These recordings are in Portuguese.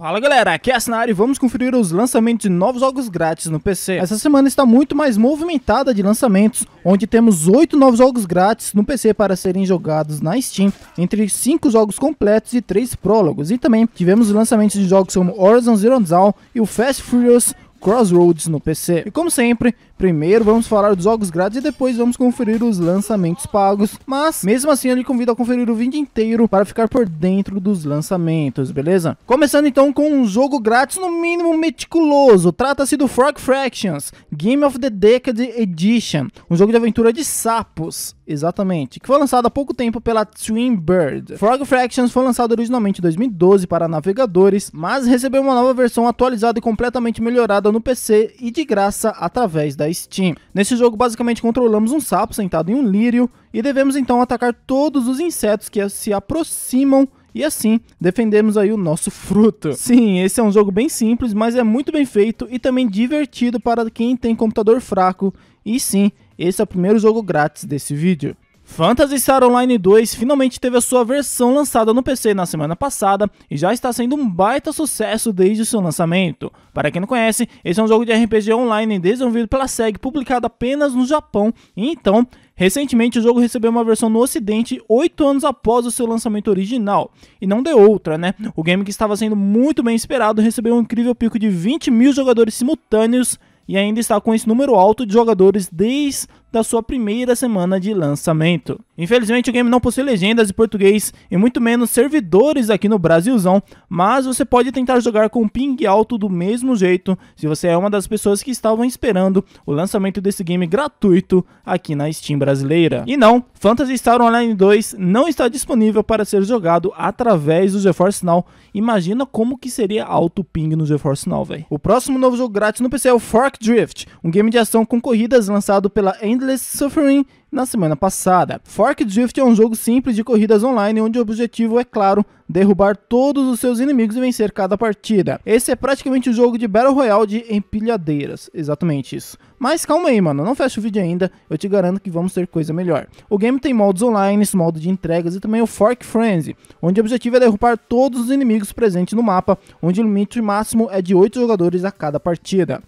Fala galera, aqui é a Sinari e vamos conferir os lançamentos de novos jogos grátis no PC. Essa semana está muito mais movimentada de lançamentos, onde temos 8 novos jogos grátis no PC para serem jogados na Steam, entre 5 jogos completos e 3 prólogos. E também tivemos lançamentos de jogos como Horizon Zero Dawn e o Fast Furious Crossroads no PC. E como sempre, Primeiro vamos falar dos jogos grátis e depois vamos conferir os lançamentos pagos. Mas mesmo assim eu lhe convido a conferir o vídeo inteiro para ficar por dentro dos lançamentos, beleza? Começando então com um jogo grátis no mínimo meticuloso. Trata-se do Frog Fractions Game of the Decade Edition, um jogo de aventura de sapos, exatamente, que foi lançado há pouco tempo pela Twin Bird. Frog Fractions foi lançado originalmente em 2012 para navegadores, mas recebeu uma nova versão atualizada e completamente melhorada no PC e de graça através da Steam. Neste jogo, basicamente controlamos um sapo sentado em um lírio e devemos então atacar todos os insetos que se aproximam e assim defendemos aí o nosso fruto. Sim, esse é um jogo bem simples, mas é muito bem feito e também divertido para quem tem computador fraco. E sim, esse é o primeiro jogo grátis desse vídeo. Phantasy Star Online 2 finalmente teve a sua versão lançada no PC na semana passada e já está sendo um baita sucesso desde o seu lançamento. Para quem não conhece, esse é um jogo de RPG online desenvolvido pela SEG, publicado apenas no Japão, e então, recentemente o jogo recebeu uma versão no ocidente 8 anos após o seu lançamento original. E não deu outra, né? O game que estava sendo muito bem esperado recebeu um incrível pico de 20 mil jogadores simultâneos e ainda está com esse número alto de jogadores desde da sua primeira semana de lançamento. Infelizmente, o game não possui legendas em português e muito menos servidores aqui no Brasilzão, mas você pode tentar jogar com ping alto do mesmo jeito se você é uma das pessoas que estavam esperando o lançamento desse game gratuito aqui na Steam brasileira. E não, Phantasy Star Online 2 não está disponível para ser jogado através do GeForce Now. Imagina como que seria alto ping no GeForce Now, velho. O próximo novo jogo grátis no PC é o Fork Drift, um game de ação com corridas lançado pela End Endless Suffering na semana passada. Fork Drift é um jogo simples de corridas online onde o objetivo é, claro, derrubar todos os seus inimigos e vencer cada partida. Esse é praticamente o um jogo de Battle Royale de empilhadeiras, exatamente isso. Mas calma aí, mano, não fecha o vídeo ainda, eu te garanto que vamos ter coisa melhor. O game tem modos online, modo de entregas e também o Fork Frenzy, onde o objetivo é derrubar todos os inimigos presentes no mapa, onde o limite máximo é de 8 jogadores a cada partida.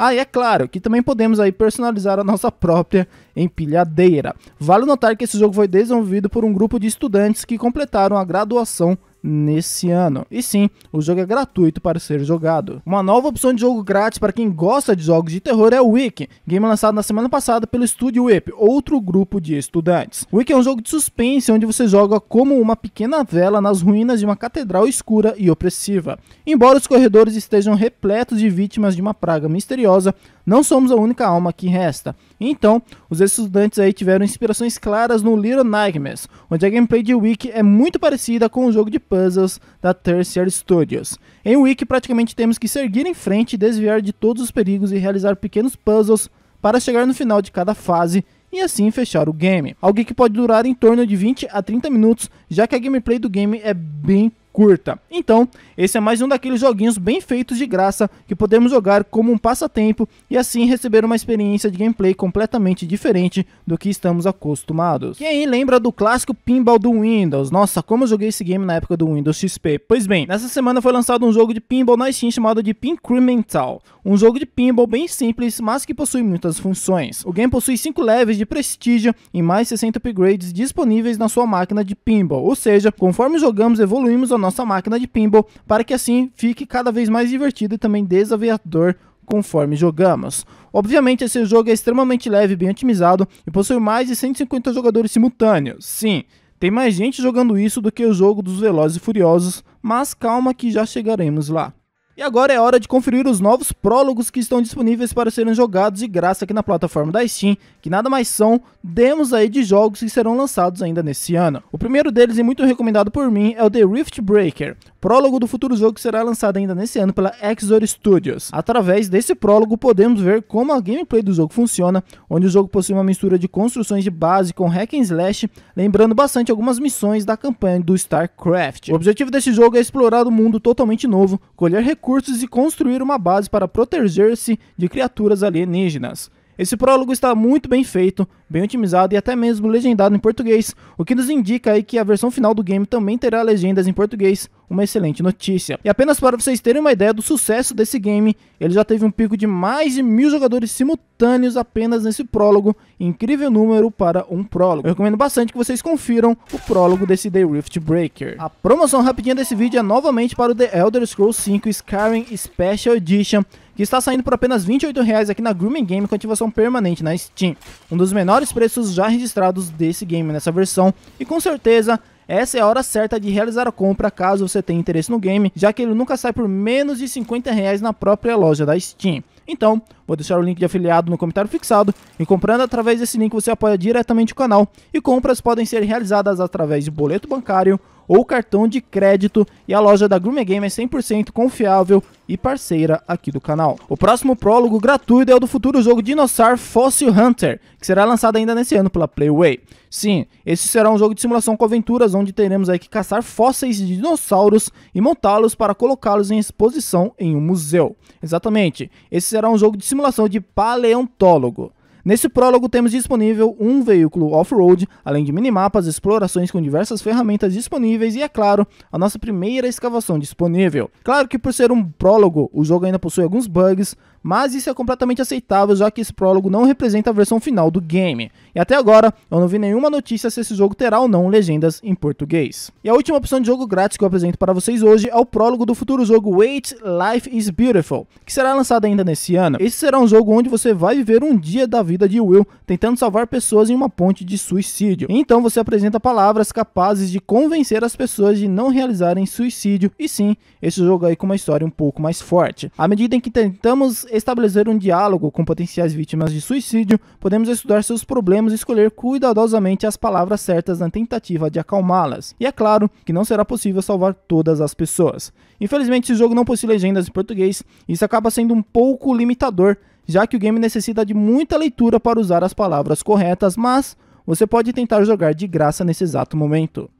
Ah, e é claro que também podemos aí personalizar a nossa própria empilhadeira. Vale notar que esse jogo foi desenvolvido por um grupo de estudantes que completaram a graduação nesse ano. E sim, o jogo é gratuito para ser jogado. Uma nova opção de jogo grátis para quem gosta de jogos de terror é o Wiki, game lançado na semana passada pelo Estúdio Whip, outro grupo de estudantes. O Wiki é um jogo de suspense onde você joga como uma pequena vela nas ruínas de uma catedral escura e opressiva. Embora os corredores estejam repletos de vítimas de uma praga misteriosa, não somos a única alma que resta. Então, os estudantes aí tiveram inspirações claras no Little Nightmares, onde a gameplay de Wiki é muito parecida com o jogo de puzzles da Tertiary Studios. Em Wiki, praticamente temos que seguir em frente, desviar de todos os perigos e realizar pequenos puzzles para chegar no final de cada fase e assim fechar o game. Algo que pode durar em torno de 20 a 30 minutos, já que a gameplay do game é bem curta. Então, esse é mais um daqueles joguinhos bem feitos de graça que podemos jogar como um passatempo e assim receber uma experiência de gameplay completamente diferente do que estamos acostumados. Quem aí lembra do clássico pinball do Windows? Nossa, como eu joguei esse game na época do Windows XP. Pois bem, nessa semana foi lançado um jogo de pinball na Steam chamado de Pincremental, um jogo de pinball bem simples, mas que possui muitas funções. O game possui 5 levels de prestígio e mais 60 upgrades disponíveis na sua máquina de pinball, ou seja, conforme jogamos evoluímos a nossa nossa máquina de pinball para que assim fique cada vez mais divertido e também desafiador conforme jogamos. Obviamente, esse jogo é extremamente leve e bem otimizado e possui mais de 150 jogadores simultâneos. Sim, tem mais gente jogando isso do que o jogo dos Velozes e Furiosos, mas calma que já chegaremos lá. E agora é hora de conferir os novos prólogos que estão disponíveis para serem jogados de graça aqui na plataforma da Steam, que nada mais são demos aí de jogos que serão lançados ainda nesse ano. O primeiro deles e muito recomendado por mim é o The Rift Breaker, prólogo do futuro jogo que será lançado ainda nesse ano pela Exor Studios. Através desse prólogo podemos ver como a gameplay do jogo funciona, onde o jogo possui uma mistura de construções de base com hack and slash, lembrando bastante algumas missões da campanha do StarCraft. O objetivo desse jogo é explorar um mundo totalmente novo, colher recursos recursos e construir uma base para proteger-se de criaturas alienígenas. Esse prólogo está muito bem feito, bem otimizado e até mesmo legendado em português, o que nos indica aí que a versão final do game também terá legendas em português, uma excelente notícia. E apenas para vocês terem uma ideia do sucesso desse game, ele já teve um pico de mais de mil jogadores simultâneos apenas nesse prólogo, incrível número para um prólogo. Eu recomendo bastante que vocês confiram o prólogo desse The Rift Breaker. A promoção rapidinha desse vídeo é novamente para o The Elder Scrolls V Skyrim Special Edition, que está saindo por apenas R$ 28,00 aqui na Grooming Game com ativação permanente na Steam. Um dos menores preços já registrados desse game nessa versão, e com certeza essa é a hora certa de realizar a compra caso você tenha interesse no game, já que ele nunca sai por menos de 50 reais na própria loja da Steam. Então, vou deixar o link de afiliado no comentário fixado, e comprando através desse link você apoia diretamente o canal, e compras podem ser realizadas através de boleto bancário ou cartão de crédito e a loja da Grume Game é 100% confiável e parceira aqui do canal. O próximo prólogo gratuito é o do futuro jogo Dinosaur Fossil Hunter, que será lançado ainda nesse ano pela Playway. Sim, esse será um jogo de simulação com aventuras, onde teremos aí que caçar fósseis de dinossauros e montá-los para colocá-los em exposição em um museu. Exatamente, esse será um jogo de simulação de paleontólogo. Nesse prólogo temos disponível um veículo off-road, além de minimapas, explorações com diversas ferramentas disponíveis e, é claro, a nossa primeira escavação disponível. Claro que por ser um prólogo, o jogo ainda possui alguns bugs, mas isso é completamente aceitável já que esse prólogo não representa a versão final do game. E até agora, eu não vi nenhuma notícia se esse jogo terá ou não legendas em português. E a última opção de jogo grátis que eu apresento para vocês hoje é o prólogo do futuro jogo Wait Life is Beautiful, que será lançado ainda nesse ano. Esse será um jogo onde você vai viver um dia da vida de Will tentando salvar pessoas em uma ponte de suicídio. Então você apresenta palavras capazes de convencer as pessoas de não realizarem suicídio e sim, esse jogo aí com uma história um pouco mais forte. À medida em que tentamos estabelecer um diálogo com potenciais vítimas de suicídio, podemos estudar seus problemas e escolher cuidadosamente as palavras certas na tentativa de acalmá-las. E é claro que não será possível salvar todas as pessoas. Infelizmente, esse jogo não possui legendas em português, e isso acaba sendo um pouco limitador, já que o game necessita de muita leitura para usar as palavras corretas, mas você pode tentar jogar de graça nesse exato momento.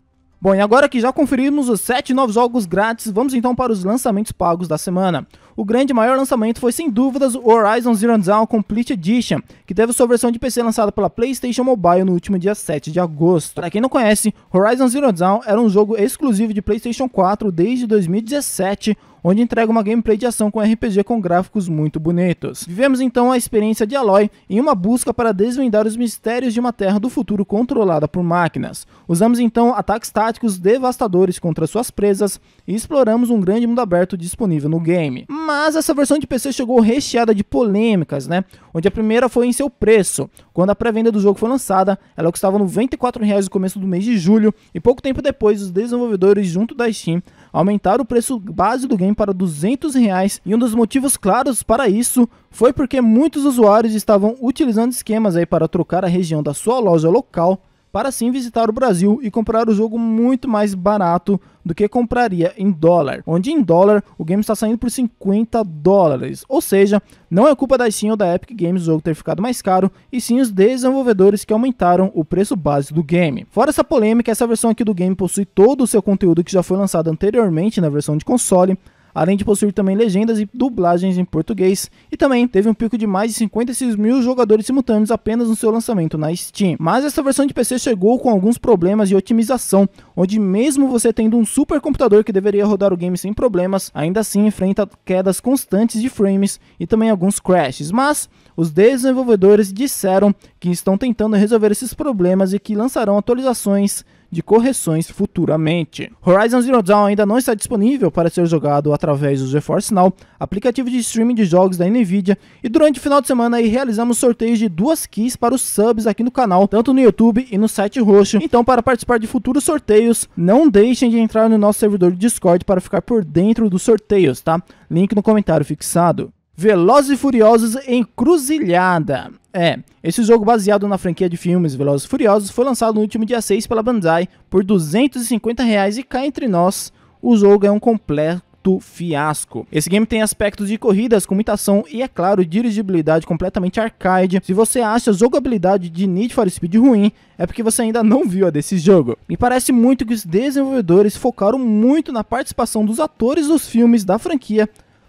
Bom, e agora que já conferimos os 7 novos jogos grátis, vamos então para os lançamentos pagos da semana. O grande maior lançamento foi sem dúvidas o Horizon Zero Dawn Complete Edition, que teve sua versão de PC lançada pela PlayStation Mobile no último dia 7 de agosto. Para quem não conhece, Horizon Zero Dawn era um jogo exclusivo de PlayStation 4 desde 2017, onde entrega uma gameplay de ação com RPG com gráficos muito bonitos. Vivemos então a experiência de Aloy em uma busca para desvendar os mistérios de uma terra do futuro controlada por máquinas. Usamos então ataques táticos devastadores contra suas presas e exploramos um grande mundo aberto disponível no game. Mas essa versão de PC chegou recheada de polêmicas, né? Onde a primeira foi em seu preço. Quando a pré-venda do jogo foi lançada, ela custava R$ 94,00 no começo do mês de julho, e pouco tempo depois, os desenvolvedores, junto da Steam, aumentaram o preço base do game para R$ 200, reais, e um dos motivos claros para isso foi porque muitos usuários estavam utilizando esquemas aí para trocar a região da sua loja local para sim visitar o Brasil e comprar o jogo muito mais barato do que compraria em dólar, onde em dólar o game está saindo por 50 dólares. Ou seja, não é culpa da Steam ou da Epic Games o jogo ter ficado mais caro, e sim os desenvolvedores que aumentaram o preço base do game. Fora essa polêmica, essa versão aqui do game possui todo o seu conteúdo que já foi lançado anteriormente na versão de console, além de possuir também legendas e dublagens em português, e também teve um pico de mais de 56 mil jogadores simultâneos apenas no seu lançamento na Steam. Mas essa versão de PC chegou com alguns problemas de otimização, onde mesmo você tendo um supercomputador que deveria rodar o game sem problemas, ainda assim enfrenta quedas constantes de frames e também alguns crashes, mas os desenvolvedores disseram que estão tentando resolver esses problemas e que lançarão atualizações de correções futuramente. Horizon Zero Dawn ainda não está disponível para ser jogado através do GeForce Now, aplicativo de streaming de jogos da Nvidia, e durante o final de semana realizamos sorteios de duas keys para os subs aqui no canal, tanto no YouTube e no site roxo. Então, para participar de futuros sorteios, não deixem de entrar no nosso servidor de Discord para ficar por dentro dos sorteios, tá? Link no comentário fixado. Velozes e Furiosos Encruzilhada. É, esse jogo baseado na franquia de filmes Velozes e Furiosos foi lançado no último dia 6 pela Bandai por 250 reais e cá entre nós, o jogo é um completo fiasco. Esse game tem aspectos de corridas com muita ação e, é claro, dirigibilidade completamente arcade. Se você acha a jogabilidade de Need for Speed ruim, é porque você ainda não viu a desse jogo. Me parece muito que os desenvolvedores focaram muito na participação dos atores dos filmes da franquia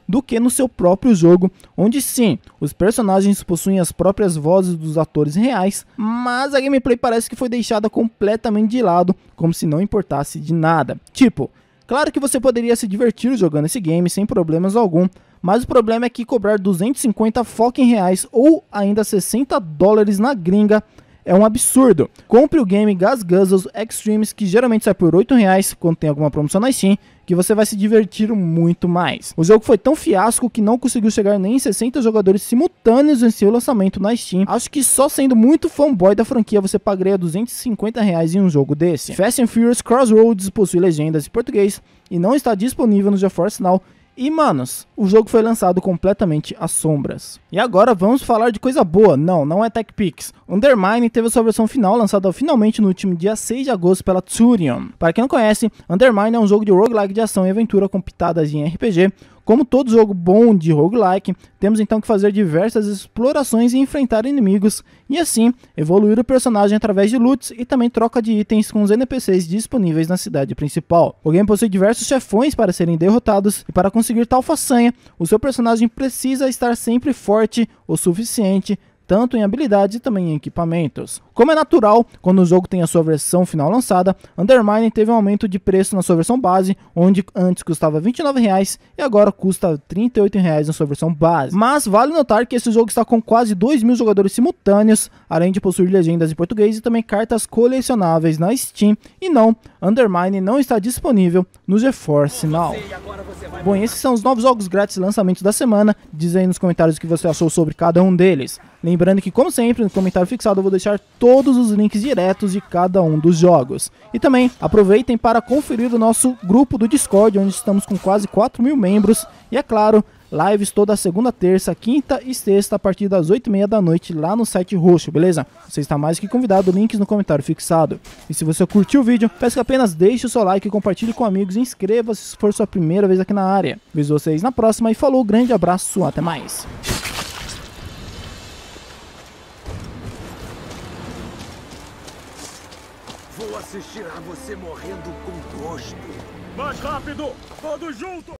do que no seu próprio jogo, onde sim, os personagens possuem as próprias vozes dos atores reais, mas a gameplay parece que foi deixada completamente de lado, como se não importasse de nada. Tipo, claro que você poderia se divertir jogando esse game sem problemas algum, mas o problema é que cobrar 250 fucking reais ou ainda 60 dólares na gringa é um absurdo. Compre o game Gas Guzzles Extremes, que geralmente sai por R$ 8,00 quando tem alguma promoção na Steam, que você vai se divertir muito mais. O jogo foi tão fiasco que não conseguiu chegar nem em 60 jogadores simultâneos em seu lançamento na Steam. Acho que só sendo muito fanboy da franquia você pagaria R$ 250 reais em um jogo desse. Fast and Furious Crossroads possui legendas em português e não está disponível no GeForce Now e, manos, o jogo foi lançado completamente às sombras. E agora vamos falar de coisa boa. Não, não é TechPix. Undermine teve a sua versão final lançada finalmente no último dia 6 de agosto pela Tsurion. Para quem não conhece, Undermine é um jogo de roguelike de ação e aventura com pitadas em RPG, como todo jogo bom de roguelike, temos então que fazer diversas explorações e enfrentar inimigos, e assim evoluir o personagem através de loots e também troca de itens com os NPCs disponíveis na cidade principal. O game possui diversos chefões para serem derrotados, e para conseguir tal façanha, o seu personagem precisa estar sempre forte o suficiente tanto em habilidades e também em equipamentos. Como é natural, quando o jogo tem a sua versão final lançada, Undermine teve um aumento de preço na sua versão base, onde antes custava R$ 29,00 e agora custa R$ 38,00 na sua versão base. Mas vale notar que esse jogo está com quase 2 mil jogadores simultâneos, além de possuir legendas em português e também cartas colecionáveis na Steam, e não, Undermine não está disponível no GeForce Now. Bom, esses são os novos jogos grátis lançamentos da semana, diz aí nos comentários o que você achou sobre cada um deles. Lembrando que, como sempre, no comentário fixado eu vou deixar todos os links diretos de cada um dos jogos. E também aproveitem para conferir o nosso grupo do Discord, onde estamos com quase 4 mil membros. E é claro, lives toda segunda, terça, quinta e sexta a partir das 8h30 da noite lá no site roxo, beleza? Você está mais que convidado, links no comentário fixado. E se você curtiu o vídeo, peço que apenas deixe o seu like, compartilhe com amigos e inscreva-se se for sua primeira vez aqui na área. Vejo vocês na próxima e falou, grande abraço, até mais! assistir a você morrendo com gosto. Mais rápido! Todos juntos!